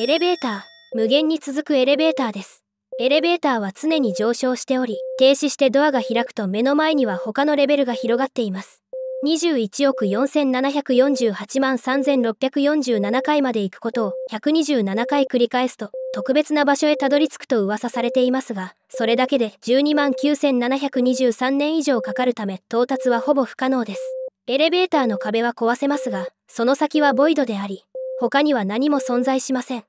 エレベーター、無限に続くエレベーターです。エレベーターは常に上昇しており、停止してドアが開くと目の前には他のレベルが広がっています。21億4748万3647回まで行くことを127回繰り返すと、特別な場所へたどり着くと噂されていますが、それだけで12万9723年以上かかるため、到達はほぼ不可能です。エレベーターの壁は壊せますが、その先はボイドであり、他には何も存在しません。